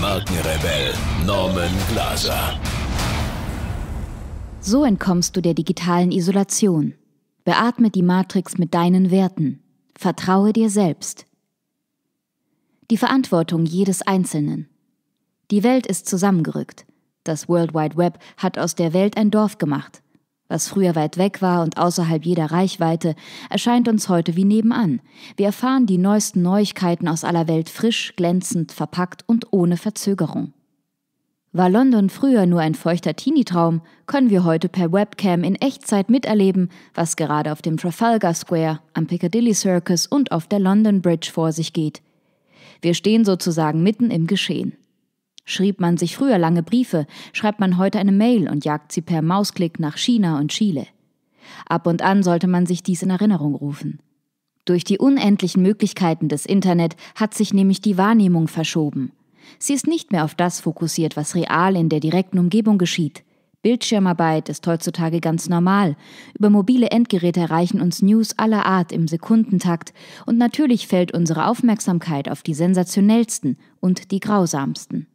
Markenrebell Norman Glaser. So entkommst du der digitalen Isolation. Beatme die Matrix mit deinen Werten. Vertraue dir selbst. Die Verantwortung jedes Einzelnen. Die Welt ist zusammengerückt. Das World Wide Web hat aus der Welt ein Dorf gemacht. Was früher weit weg war und außerhalb jeder Reichweite, erscheint uns heute wie nebenan. Wir erfahren die neuesten Neuigkeiten aus aller Welt frisch, glänzend, verpackt und ohne Verzögerung. War London früher nur ein feuchter Teenie-Traum, können wir heute per Webcam in Echtzeit miterleben, was gerade auf dem Trafalgar Square, am Piccadilly Circus und auf der London Bridge vor sich geht. Wir stehen sozusagen mitten im Geschehen. Schrieb man sich früher lange Briefe, schreibt man heute eine Mail und jagt sie per Mausklick nach China und Chile. Ab und an sollte man sich dies in Erinnerung rufen. Durch die unendlichen Möglichkeiten des Internet hat sich nämlich die Wahrnehmung verschoben. Sie ist nicht mehr auf das fokussiert, was real in der direkten Umgebung geschieht. Bildschirmarbeit ist heutzutage ganz normal. Über mobile Endgeräte erreichen uns News aller Art im Sekundentakt und natürlich fällt unsere Aufmerksamkeit auf die sensationellsten und die grausamsten.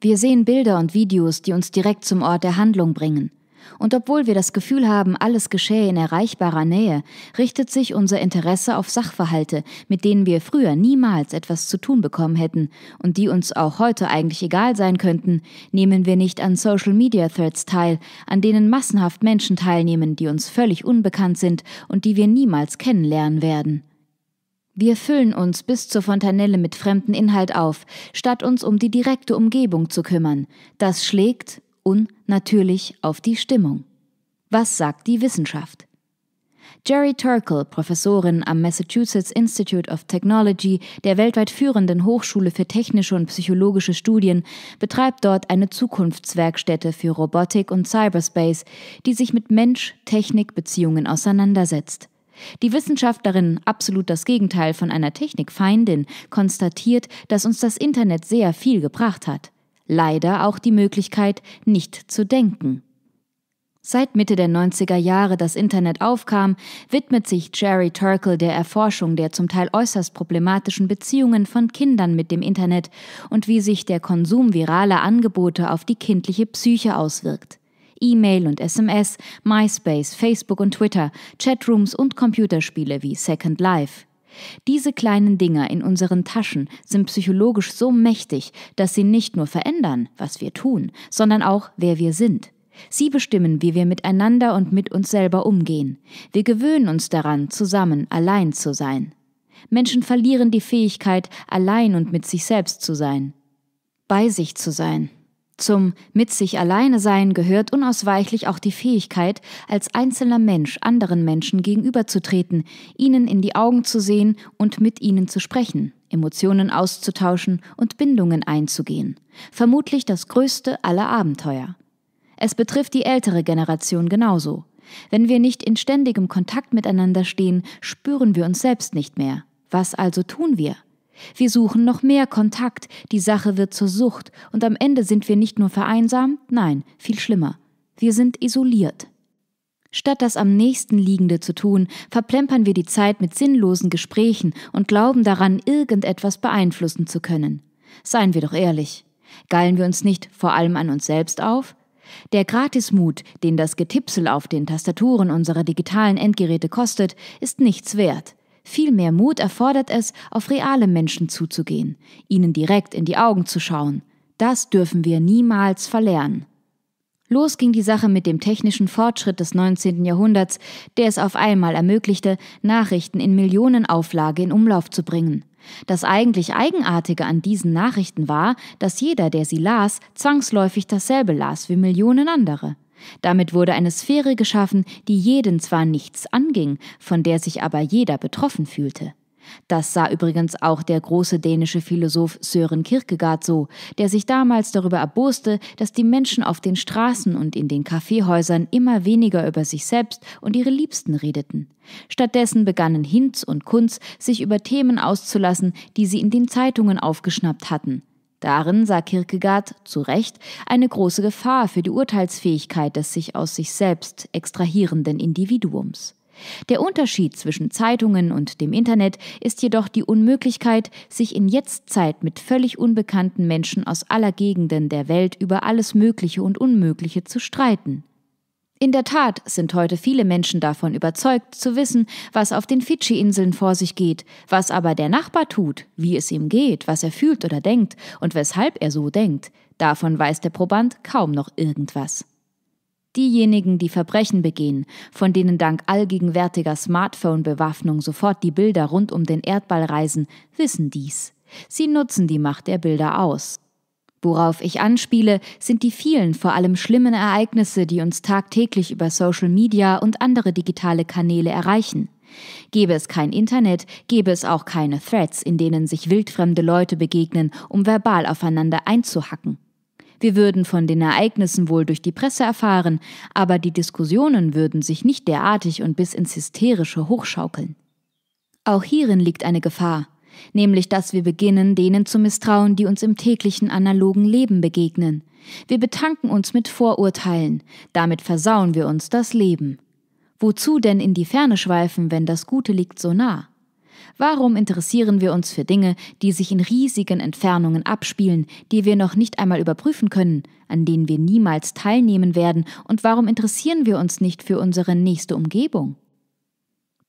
Wir sehen Bilder und Videos, die uns direkt zum Ort der Handlung bringen. Und obwohl wir das Gefühl haben, alles geschehe in erreichbarer Nähe, richtet sich unser Interesse auf Sachverhalte, mit denen wir früher niemals etwas zu tun bekommen hätten und die uns auch heute eigentlich egal sein könnten, nehmen wir nicht an Social Media Threads teil, an denen massenhaft Menschen teilnehmen, die uns völlig unbekannt sind und die wir niemals kennenlernen werden. Wir füllen uns bis zur Fontanelle mit fremdem Inhalt auf, statt uns um die direkte Umgebung zu kümmern. Das schlägt unnatürlich auf die Stimmung. Was sagt die Wissenschaft? Jerry Turkle, Professorin am Massachusetts Institute of Technology, der weltweit führenden Hochschule für technische und psychologische Studien, betreibt dort eine Zukunftswerkstätte für Robotik und Cyberspace, die sich mit Mensch-Technik-Beziehungen auseinandersetzt. Die Wissenschaftlerin, absolut das Gegenteil von einer Technikfeindin, konstatiert, dass uns das Internet sehr viel gebracht hat. Leider auch die Möglichkeit, nicht zu denken. Seit Mitte der 90er Jahre das Internet aufkam, widmet sich Jerry Turkle der Erforschung der zum Teil äußerst problematischen Beziehungen von Kindern mit dem Internet und wie sich der Konsum viraler Angebote auf die kindliche Psyche auswirkt. E-Mail und SMS, MySpace, Facebook und Twitter, Chatrooms und Computerspiele wie Second Life. Diese kleinen Dinger in unseren Taschen sind psychologisch so mächtig, dass sie nicht nur verändern, was wir tun, sondern auch, wer wir sind. Sie bestimmen, wie wir miteinander und mit uns selber umgehen. Wir gewöhnen uns daran, zusammen allein zu sein. Menschen verlieren die Fähigkeit, allein und mit sich selbst zu sein, bei sich zu sein. Zum mit sich alleine sein gehört unausweichlich auch die Fähigkeit, als einzelner Mensch anderen Menschen gegenüberzutreten, ihnen in die Augen zu sehen und mit ihnen zu sprechen, Emotionen auszutauschen und Bindungen einzugehen. Vermutlich das größte aller Abenteuer. Es betrifft die ältere Generation genauso. Wenn wir nicht in ständigem Kontakt miteinander stehen, spüren wir uns selbst nicht mehr. Was also tun wir? Wir suchen noch mehr Kontakt, die Sache wird zur Sucht, und am Ende sind wir nicht nur vereinsamt, nein, viel schlimmer. Wir sind isoliert. Statt das am nächsten Liegende zu tun, verplempern wir die Zeit mit sinnlosen Gesprächen und glauben daran, irgendetwas beeinflussen zu können. Seien wir doch ehrlich. Geilen wir uns nicht vor allem an uns selbst auf? Der Gratismut, den das Getipsel auf den Tastaturen unserer digitalen Endgeräte kostet, ist nichts wert. Viel mehr Mut erfordert es, auf reale Menschen zuzugehen, ihnen direkt in die Augen zu schauen. Das dürfen wir niemals verlernen. Los ging die Sache mit dem technischen Fortschritt des 19. Jahrhunderts, der es auf einmal ermöglichte, Nachrichten in Millionenauflage in Umlauf zu bringen. Das eigentlich Eigenartige an diesen Nachrichten war, dass jeder, der sie las, zwangsläufig dasselbe las wie Millionen andere. Damit wurde eine Sphäre geschaffen, die jeden zwar nichts anging, von der sich aber jeder betroffen fühlte. Das sah übrigens auch der große dänische Philosoph Søren Kierkegaard so, der sich damals darüber erboste, dass die Menschen auf den Straßen und in den Kaffeehäusern immer weniger über sich selbst und ihre Liebsten redeten. Stattdessen begannen Hinz und Kunz, sich über Themen auszulassen, die sie in den Zeitungen aufgeschnappt hatten. Darin sah Kierkegaard, zu Recht, eine große Gefahr für die Urteilsfähigkeit des sich aus sich selbst extrahierenden Individuums. Der Unterschied zwischen Zeitungen und dem Internet ist jedoch die Unmöglichkeit, sich in Jetztzeit mit völlig unbekannten Menschen aus aller Gegenden der Welt über alles Mögliche und Unmögliche zu streiten. In der Tat sind heute viele Menschen davon überzeugt, zu wissen, was auf den Fidschi-Inseln vor sich geht, was aber der Nachbar tut, wie es ihm geht, was er fühlt oder denkt und weshalb er so denkt. Davon weiß der Proband kaum noch irgendwas. Diejenigen, die Verbrechen begehen, von denen dank allgegenwärtiger Smartphone-Bewaffnung sofort die Bilder rund um den Erdball reisen, wissen dies. Sie nutzen die Macht der Bilder aus. Worauf ich anspiele, sind die vielen, vor allem schlimmen Ereignisse, die uns tagtäglich über Social Media und andere digitale Kanäle erreichen. Gäbe es kein Internet, gäbe es auch keine Threads, in denen sich wildfremde Leute begegnen, um verbal aufeinander einzuhacken. Wir würden von den Ereignissen wohl durch die Presse erfahren, aber die Diskussionen würden sich nicht derartig und bis ins Hysterische hochschaukeln. Auch hierin liegt eine Gefahr nämlich dass wir beginnen, denen zu misstrauen, die uns im täglichen analogen Leben begegnen. Wir betanken uns mit Vorurteilen, damit versauen wir uns das Leben. Wozu denn in die Ferne schweifen, wenn das Gute liegt so nah? Warum interessieren wir uns für Dinge, die sich in riesigen Entfernungen abspielen, die wir noch nicht einmal überprüfen können, an denen wir niemals teilnehmen werden, und warum interessieren wir uns nicht für unsere nächste Umgebung?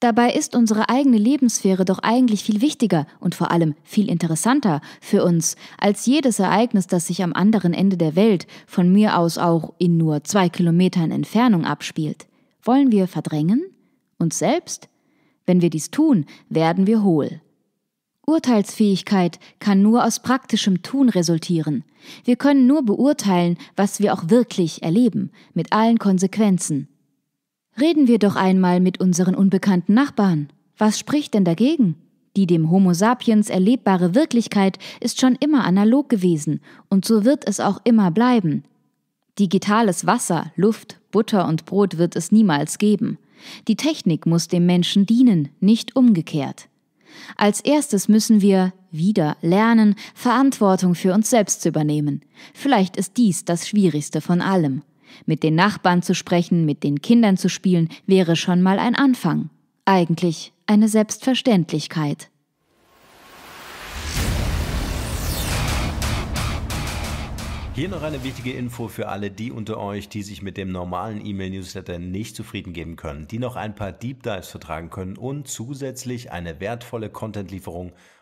Dabei ist unsere eigene Lebenssphäre doch eigentlich viel wichtiger und vor allem viel interessanter für uns als jedes Ereignis, das sich am anderen Ende der Welt, von mir aus auch in nur zwei Kilometern Entfernung abspielt. Wollen wir verdrängen? Uns selbst? Wenn wir dies tun, werden wir hohl. Urteilsfähigkeit kann nur aus praktischem Tun resultieren. Wir können nur beurteilen, was wir auch wirklich erleben, mit allen Konsequenzen. Reden wir doch einmal mit unseren unbekannten Nachbarn. Was spricht denn dagegen? Die dem Homo sapiens erlebbare Wirklichkeit ist schon immer analog gewesen und so wird es auch immer bleiben. Digitales Wasser, Luft, Butter und Brot wird es niemals geben. Die Technik muss dem Menschen dienen, nicht umgekehrt. Als erstes müssen wir wieder lernen, Verantwortung für uns selbst zu übernehmen. Vielleicht ist dies das Schwierigste von allem. Mit den Nachbarn zu sprechen, mit den Kindern zu spielen, wäre schon mal ein Anfang. Eigentlich eine Selbstverständlichkeit. Hier noch eine wichtige Info für alle die unter euch, die sich mit dem normalen E-Mail-Newsletter nicht zufrieden geben können, die noch ein paar Deep Dives vertragen können und zusätzlich eine wertvolle Content-Lieferung